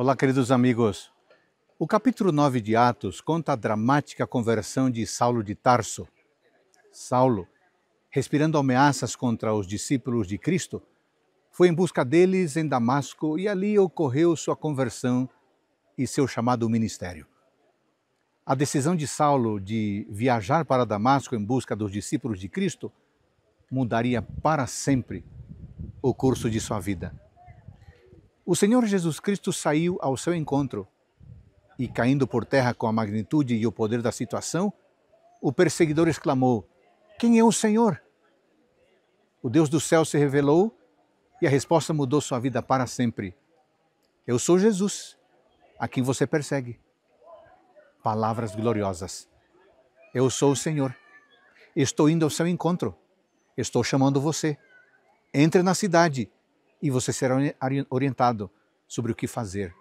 Olá, queridos amigos. O capítulo 9 de Atos conta a dramática conversão de Saulo de Tarso. Saulo, respirando ameaças contra os discípulos de Cristo, foi em busca deles em Damasco e ali ocorreu sua conversão e seu chamado ministério. A decisão de Saulo de viajar para Damasco em busca dos discípulos de Cristo mudaria para sempre o curso de sua vida o Senhor Jesus Cristo saiu ao seu encontro e, caindo por terra com a magnitude e o poder da situação, o perseguidor exclamou: Quem é o Senhor? O Deus do céu se revelou e a resposta mudou sua vida para sempre. Eu sou Jesus, a quem você persegue. Palavras gloriosas. Eu sou o Senhor. Estou indo ao seu encontro. Estou chamando você. Entre na cidade e você será orientado sobre o que fazer.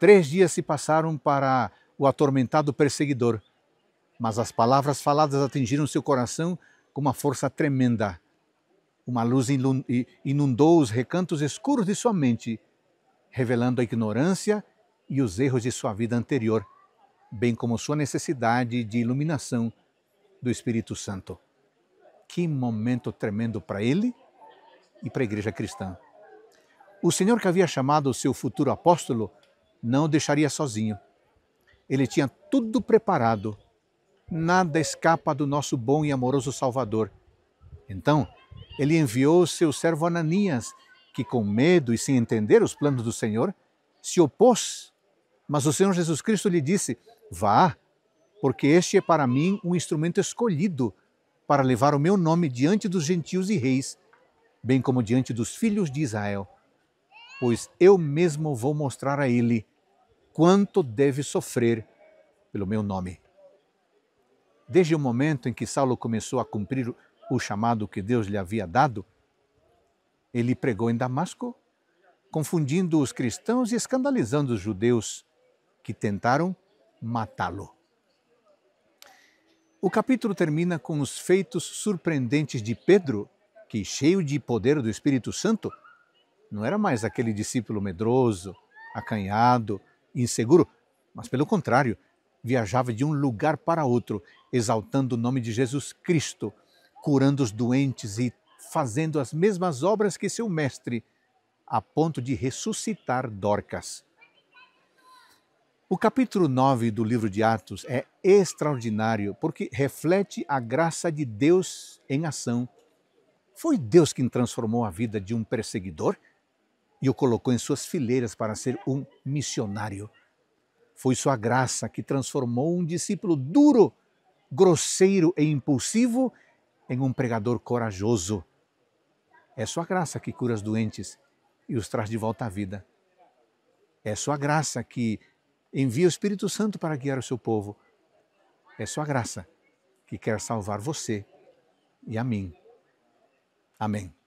Três dias se passaram para o atormentado perseguidor, mas as palavras faladas atingiram seu coração com uma força tremenda. Uma luz inundou os recantos escuros de sua mente, revelando a ignorância e os erros de sua vida anterior, bem como sua necessidade de iluminação do Espírito Santo. Que momento tremendo para ele e para a igreja cristã. O Senhor que havia chamado o seu futuro apóstolo não o deixaria sozinho. Ele tinha tudo preparado. Nada escapa do nosso bom e amoroso Salvador. Então, ele enviou seu servo Ananias, que com medo e sem entender os planos do Senhor, se opôs. Mas o Senhor Jesus Cristo lhe disse: Vá, porque este é para mim um instrumento escolhido para levar o meu nome diante dos gentios e reis, bem como diante dos filhos de Israel, pois eu mesmo vou mostrar a ele quanto deve sofrer pelo meu nome. Desde o momento em que Saulo começou a cumprir o chamado que Deus lhe havia dado, ele pregou em Damasco, confundindo os cristãos e escandalizando os judeus que tentaram matá-lo. O capítulo termina com os feitos surpreendentes de Pedro que, cheio de poder do Espírito Santo, não era mais aquele discípulo medroso, acanhado, inseguro, mas pelo contrário, viajava de um lugar para outro, exaltando o nome de Jesus Cristo, curando os doentes e fazendo as mesmas obras que seu mestre, a ponto de ressuscitar Dorcas. O capítulo 9 do livro de Atos é extraordinário porque reflete a graça de Deus em ação foi Deus quem transformou a vida de um perseguidor e o colocou em suas fileiras para ser um missionário. Foi sua graça que transformou um discípulo duro, grosseiro e impulsivo em um pregador corajoso. É sua graça que cura os doentes e os traz de volta à vida. É sua graça que envia o Espírito Santo para guiar o seu povo. É sua graça que quer salvar você e a mim. Amén.